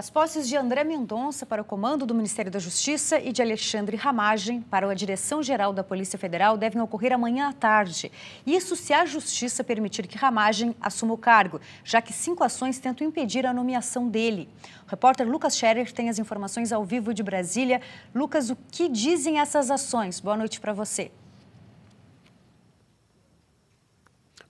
As posses de André Mendonça para o comando do Ministério da Justiça e de Alexandre Ramagem para a direção-geral da Polícia Federal devem ocorrer amanhã à tarde. Isso se a Justiça permitir que Ramagem assuma o cargo, já que cinco ações tentam impedir a nomeação dele. O repórter Lucas Scherer tem as informações ao vivo de Brasília. Lucas, o que dizem essas ações? Boa noite para você.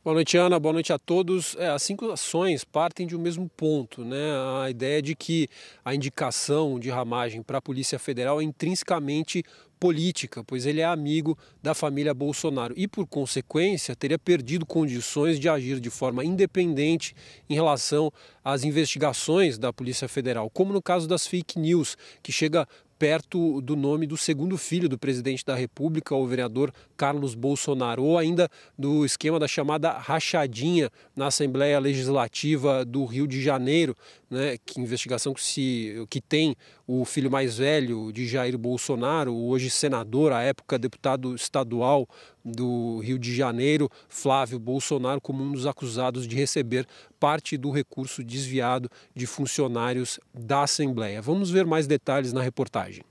Boa noite, Ana. Boa noite a todos. É, as cinco ações partem de um mesmo ponto, né? A ideia de que a indicação de ramagem para a Polícia Federal é intrinsecamente política, pois ele é amigo da família Bolsonaro e, por consequência, teria perdido condições de agir de forma independente em relação às investigações da Polícia Federal, como no caso das fake news, que chega perto do nome do segundo filho do presidente da República, o vereador Carlos Bolsonaro, ou ainda do esquema da chamada rachadinha na Assembleia Legislativa do Rio de Janeiro, né, que investigação que, se, que tem o filho mais velho de Jair Bolsonaro, hoje senador, à época deputado estadual do Rio de Janeiro, Flávio Bolsonaro, como um dos acusados de receber parte do recurso desviado de funcionários da Assembleia. Vamos ver mais detalhes na reportagem.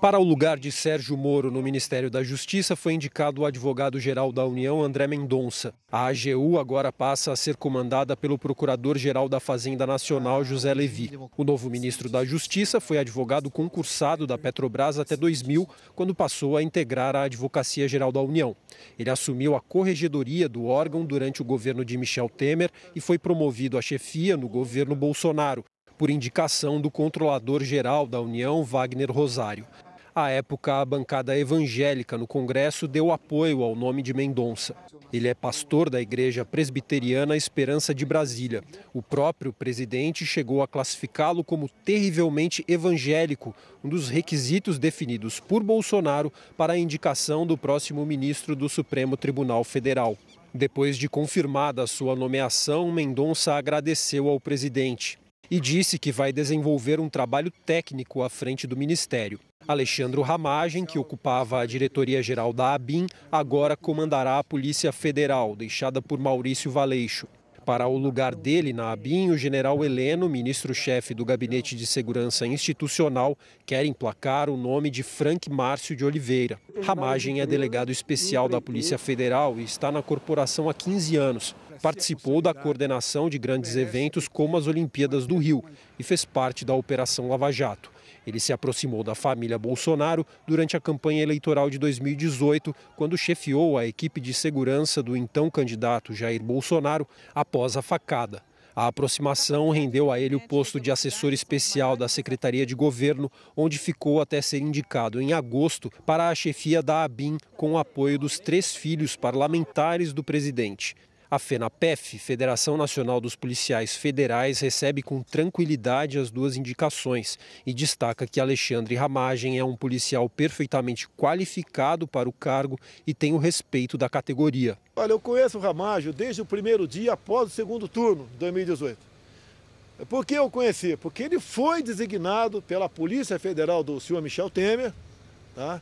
Para o lugar de Sérgio Moro no Ministério da Justiça foi indicado o advogado-geral da União, André Mendonça. A AGU agora passa a ser comandada pelo procurador-geral da Fazenda Nacional, José Levi. O novo ministro da Justiça foi advogado concursado da Petrobras até 2000, quando passou a integrar a Advocacia Geral da União. Ele assumiu a corregedoria do órgão durante o governo de Michel Temer e foi promovido à chefia no governo Bolsonaro, por indicação do controlador-geral da União, Wagner Rosário. À época, a bancada evangélica no Congresso deu apoio ao nome de Mendonça. Ele é pastor da Igreja Presbiteriana Esperança de Brasília. O próprio presidente chegou a classificá-lo como terrivelmente evangélico, um dos requisitos definidos por Bolsonaro para a indicação do próximo ministro do Supremo Tribunal Federal. Depois de confirmada sua nomeação, Mendonça agradeceu ao presidente e disse que vai desenvolver um trabalho técnico à frente do ministério. Alexandro Ramagem, que ocupava a diretoria-geral da ABIN, agora comandará a Polícia Federal, deixada por Maurício Valeixo. Para o lugar dele na ABIN, o general Heleno, ministro-chefe do Gabinete de Segurança Institucional, quer emplacar o nome de Frank Márcio de Oliveira. Ramagem é delegado especial da Polícia Federal e está na corporação há 15 anos participou da coordenação de grandes eventos como as Olimpíadas do Rio e fez parte da Operação Lava Jato. Ele se aproximou da família Bolsonaro durante a campanha eleitoral de 2018, quando chefiou a equipe de segurança do então candidato Jair Bolsonaro após a facada. A aproximação rendeu a ele o posto de assessor especial da Secretaria de Governo, onde ficou até ser indicado em agosto para a chefia da ABIN, com o apoio dos três filhos parlamentares do presidente. A FENAPEF, Federação Nacional dos Policiais Federais, recebe com tranquilidade as duas indicações e destaca que Alexandre Ramagem é um policial perfeitamente qualificado para o cargo e tem o respeito da categoria. Olha, eu conheço o Ramagem desde o primeiro dia após o segundo turno de 2018. É por que eu conheci? Porque ele foi designado pela Polícia Federal do senhor Michel Temer tá?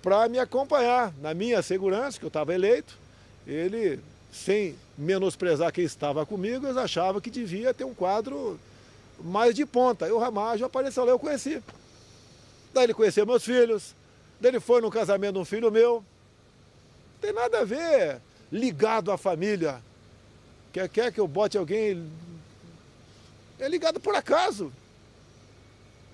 para me acompanhar na minha segurança, que eu estava eleito. Ele sem menosprezar quem estava comigo, eu achava que devia ter um quadro mais de ponta. E o Ramajo apareceu lá, eu conheci. Daí ele conheceu meus filhos, daí ele foi no casamento de um filho meu. Não tem nada a ver ligado à família. Quer, quer que eu bote alguém. É ligado por acaso.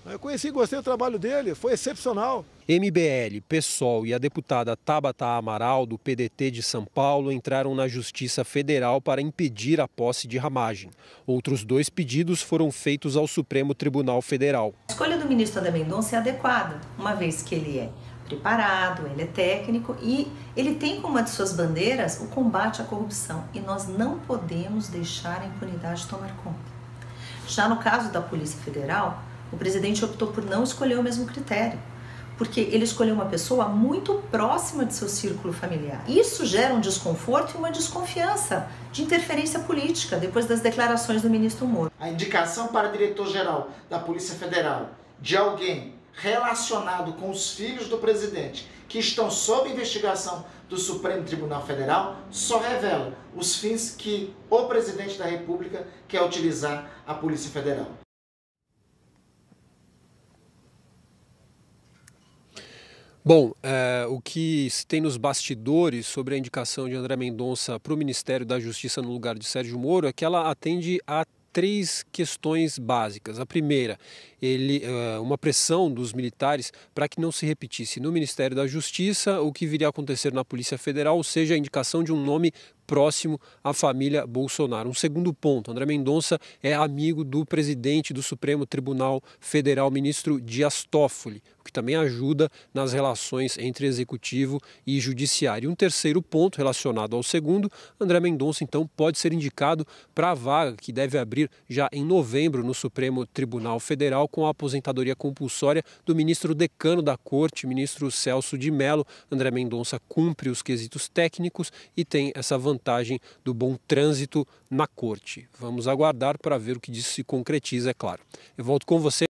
Eu conheci e gostei do trabalho dele, foi excepcional. MBL, PSOL e a deputada Tabata Amaral, do PDT de São Paulo, entraram na Justiça Federal para impedir a posse de Ramagem. Outros dois pedidos foram feitos ao Supremo Tribunal Federal. A escolha do ministro André Mendonça é adequada, uma vez que ele é preparado, ele é técnico e ele tem como uma de suas bandeiras o combate à corrupção. E nós não podemos deixar a impunidade tomar conta. Já no caso da Polícia Federal, o presidente optou por não escolher o mesmo critério porque ele escolheu uma pessoa muito próxima de seu círculo familiar. Isso gera um desconforto e uma desconfiança de interferência política depois das declarações do ministro Moro. A indicação para diretor-geral da Polícia Federal de alguém relacionado com os filhos do presidente que estão sob investigação do Supremo Tribunal Federal só revela os fins que o presidente da República quer utilizar a Polícia Federal. Bom, é, o que se tem nos bastidores sobre a indicação de André Mendonça para o Ministério da Justiça no lugar de Sérgio Moro é que ela atende a três questões básicas. A primeira, ele, eh, uma pressão dos militares para que não se repetisse no Ministério da Justiça o que viria a acontecer na Polícia Federal, ou seja, a indicação de um nome próximo à família Bolsonaro. Um segundo ponto: André Mendonça é amigo do presidente do Supremo Tribunal Federal, ministro Dias Toffoli, o que também ajuda nas relações entre executivo e judiciário. E um terceiro ponto relacionado ao segundo: André Mendonça, então, pode ser indicado para a vaga que deve abrir já em novembro no Supremo Tribunal Federal com a aposentadoria compulsória do ministro decano da Corte, ministro Celso de Mello. André Mendonça cumpre os quesitos técnicos e tem essa vantagem vantagem do bom trânsito na corte. Vamos aguardar para ver o que disso se concretiza, é claro. Eu volto com você.